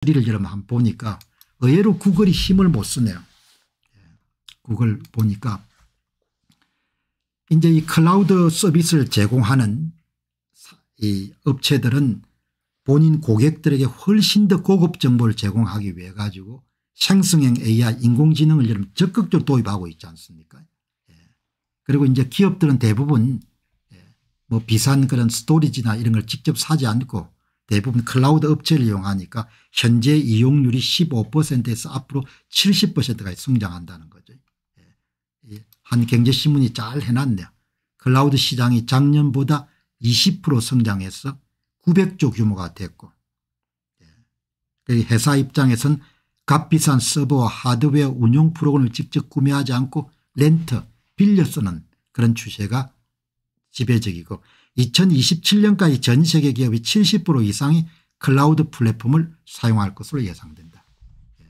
트리를 여러분 한번 보니까 의외로 구글이 힘을 못 쓰네요. 예, 구글 보니까 이제 이 클라우드 서비스를 제공하는 이 업체들은 본인 고객들에게 훨씬 더 고급 정보를 제공하기 위해 가지고 생성형 AI 인공지능을 여러분 적극적으로 도입하고 있지 않습니까 예. 그리고 이제 기업들은 대부분 예. 뭐 비싼 그런 스토리지나 이런 걸 직접 사지 않고 대부분 클라우드 업체를 이용하니까 현재 이용률이 15%에서 앞으로 70%까지 성장한다는 거죠. 예. 예. 한 경제신문이 잘 해놨네요. 클라우드 시장이 작년보다 20% 성장해서 900조 규모가 됐고 예. 그 회사 입장에선 값비싼 서버와 하드웨어 운영 프로그램을 직접 구매하지 않고 렌터 빌려 쓰는 그런 추세가 지배적이고 2027년까지 전 세계 기업이70% 이상이 클라우드 플랫폼을 사용할 것으로 예상된다. 예.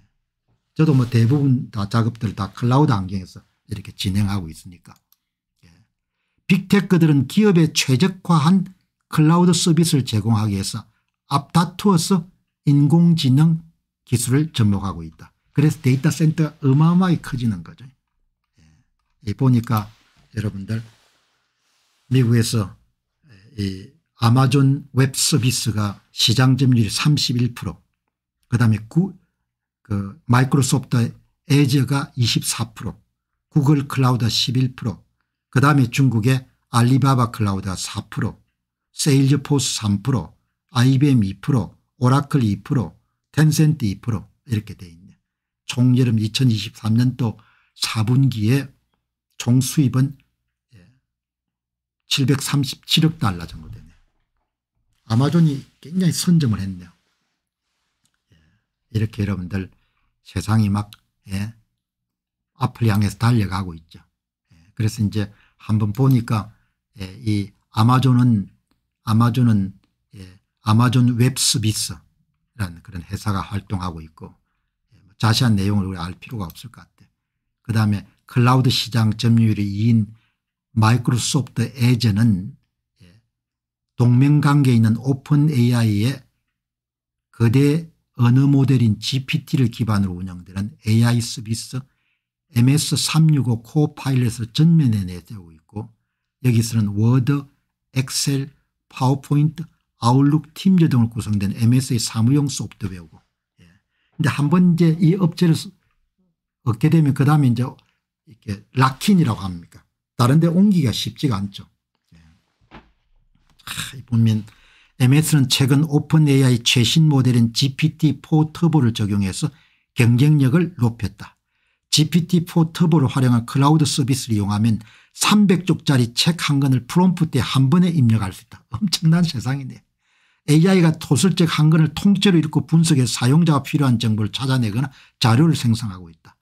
저도 뭐 대부분 다 작업들 다 클라우드 환경에서 이렇게 진행하고 있으니까. 예. 빅테크들은 기업에 최적화한 클라우드 서비스를 제공하기 위해서 앞다투어서 인공지능 기술을 접목하고 있다. 그래서 데이터 센터가 어마어마하게 커지는 거죠. 예. 보니까 여러분들 미국에서 이 아마존 웹 서비스가 시장 점유율이 31% 그다음에 구, 그 마이크로소프트 에저가 24% 구글 클라우드 11% 그다음에 중국의 알리바바 클라우드가 4% 세일즈포스 3% IBM 2% 오라클 2% 텐센트 2% 이렇게 돼 있네. 요총 여름 2023년도 4분기에 총 수입은 737억 달러 정도 되네요. 아마존이 굉장히 선점을 했네요. 예. 이렇게 여러분들 세상이 막 예, 앞을 향해서 달려가고 있죠. 예, 그래서 이제 한번 보니까 예, 이 아마존은 아마존은 예, 아마존 웹스비스라는 그런 회사가 활동하고 있고 예, 뭐 자세한 내용을 우리 알 필요가 없을 것 같아요. 그 다음에 클라우드 시장 점유율이 2인 마이크로소프트 에제는 예, 동맹관계에 있는 오픈 AI의 거대 언어 모델인 gpt를 기반으로 운영되는 ai 서비스 ms365 코파일럿을 전면에 내세우고 있고 여기서는 워드, 엑셀, 파워포인트, 아웃룩, 팀즈 등을 구성된 ms의 사무용 소프트웨어고 예. 근데 한 번 이제 이 업체를 얻게 되면 그 다음에 이제 이렇게 락킨이라고 합니까 다른 데 옮기기가 쉽지가 않죠. 예. 보면 MS는 최근 오픈 AI 최신 모델인 GPT-4 터보를 적용해서 경쟁력을 높였다. GPT-4 터보를 활용한 클라우드 서비스를 이용하면 300쪽짜리 책 한 권을 프롬프트에 한 번에 입력할 수 있다. 엄청난 세상이네. AI가 토설적 한 권을 통째로 읽고 분석해 사용자가 필요한 정보를 찾아내거나 자료를 생성하고 있다.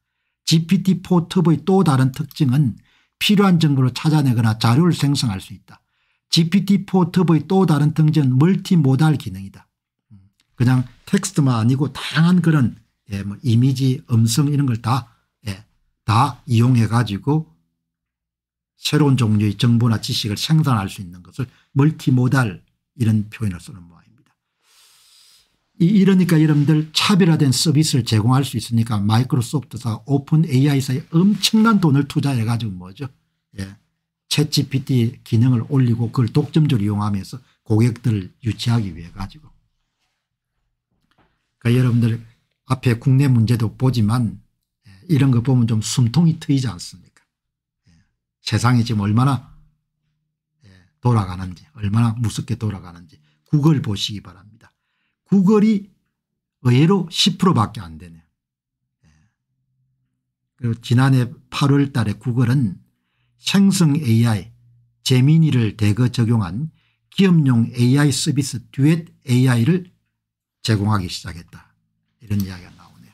GPT-4 터보의 또 다른 특징은 필요한 정보를 찾아내거나 자료를 생성할 수 있다. GPT-4 터보의 또 다른 등재는 멀티모달 기능이다. 음, 그냥 텍스트만 아니고 다양한 그런 예, 뭐 이미지 음성 이런 걸다 예, 다 이용해 가지고 새로운 종류의 정보나 지식을 생산할 수 있는 것을 멀티모달 이런 표현을 쓰는 모양이다. 이러니까 여러분들 차별화된 서비스를 제공할 수 있으니까 마이크로소프트사 오픈 AI사에 엄청난 돈을 투자해 가지고 뭐죠. 예. 챗 GPT 기능을 올리고 그걸 독점적으로 이용하면서 고객들을 유치하기 위해 가지고. 그러니까 여러분들 앞에 국내 문제도 보지만 예, 이런 거 보면 좀 숨통이 트이지 않습니까. 예. 세상이 지금 얼마나 예, 돌아가는지 얼마나 무섭게 돌아가는지 그걸 보시기 바랍니다. 구걸이 의외로 10%밖에 안 되네요. 예. 그리고 지난해 8월 달에 구걸은 생성 AI 재민이를 대거 적용한 기업용 AI 서비스 듀엣 AI를 제공하기 시작했다. 이런 이야기가 나오네요.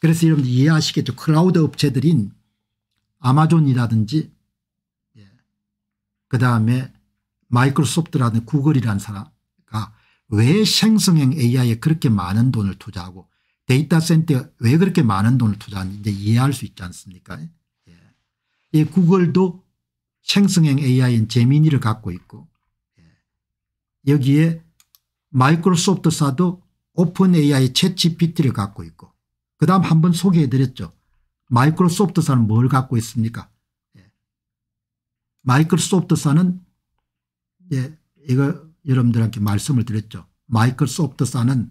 그래서 여러분들 이해하시겠죠. 클라우드 업체들인 아마존이라든지 예. 그다음에 마이크로소프트라든지 구글이라는 사람 왜 생성형 AI에 그렇게 많은 돈을 투자하고 데이터 센터에 왜 그렇게 많은 돈을 투자하는지 이해할 수 있지 않습니까? 예. 예 구글도 생성형 AI인 제미니를 갖고 있고 예. 여기에 마이크로소프트사도 오픈 AI 챗GPT를 갖고 있고 그 다음 한번 소개해드렸죠. 마이크로소프트사는 뭘 갖고 있습니까? 예. 마이크로소프트사는 예, 이거 여러분들한테 말씀을 드렸죠. 마이크로소프트사는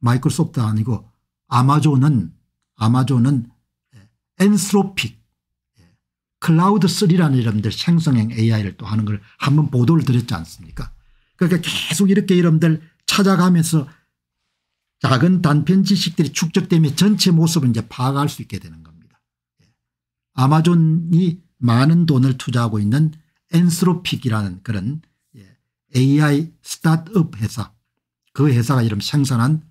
마이크로소프트 아니고 아마존은 아마존은 예, 엔스로픽 예, 클라우드3라는 이름들 생성형 AI를 또 하는 걸 한번 보도를 드렸지 않습니까 그러니까 계속 이렇게 이름들 찾아가면서 작은 단편 지식들이 축적되며 전체 모습을 이제 파악할 수 있게 되는 겁니다. 예. 아마존이 많은 돈을 투자하고 있는 엔스로픽이라는 그런 AI 스타트업 회사 그 회사가 이름 생산한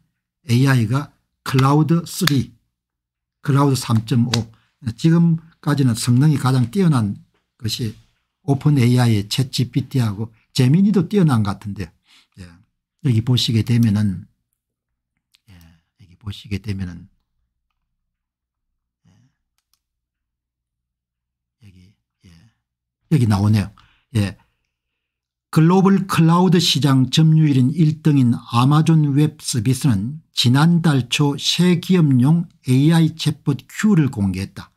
AI가 클라우드 3 클라우드 3.5 지금까지는 성능이 가장 뛰어난 것이 오픈 AI의 챗 GPT하고 재민이도 뛰어난 것 같은데 예. 여기 보시게 되면은 예. 여기 보시게 되면은 예. 여기 예, 여기 나오네요. 예. 글로벌 클라우드 시장 점유율인 1등인 아마존 웹 서비스는 지난달 초 새 기업용 AI 챗봇 Q를 공개했다.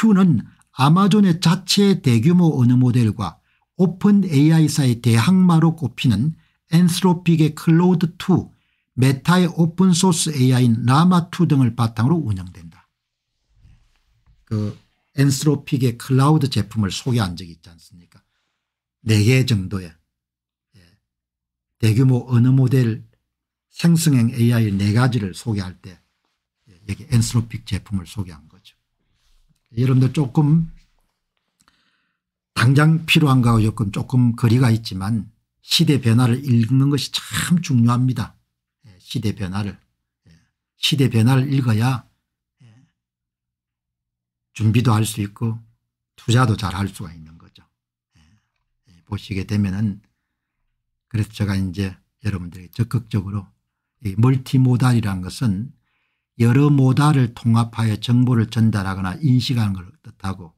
Q는 아마존의 자체 대규모 언어 모델과 오픈 AI사의 대항마로 꼽히는 엔스로픽의 클로드2, 메타의 오픈소스 AI인 라마2 등을 바탕으로 운영된다. 그 엔스로픽의 클라우드 제품을 소개한 적이 있지 않습니까 4개 정도의 예, 대규모 언어 모델 생성형 AI 4가지를 소개할 때 예, 여기 엔스로픽 제품을 소개한 거죠. 여러분들 조금 당장 필요한 거하고 조금, 조금 거리가 있지만 시대 변화를 읽는 것이 참 중요합니다. 예, 시대 변화를. 시대 변화를 읽어야 준비도 할 수 있고 투자도 잘 할 수가 있는 보시게 되면은 그래서 제가 이제 여러분들에게 적극적으로 멀티모달이라는 것은 여러 모달을 통합하여 정보를 전달하거나 인식하는 걸 뜻하고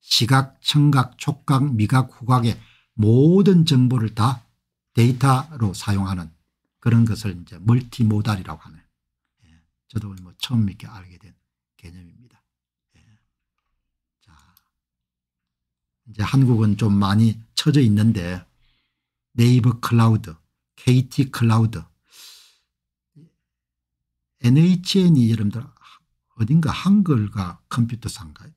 시각, 청각, 촉각, 미각, 후각의 모든 정보를 다 데이터로 사용하는 그런 것을 이제 멀티모달이라고 하는 예, 저도 뭐 처음 이렇게 알게 된 개념입니다. 이제 한국은 좀 많이 쳐져 있는데 네이버 클라우드, KT 클라우드, NHN이 여러분들 어딘가 한글과 컴퓨터 상가요?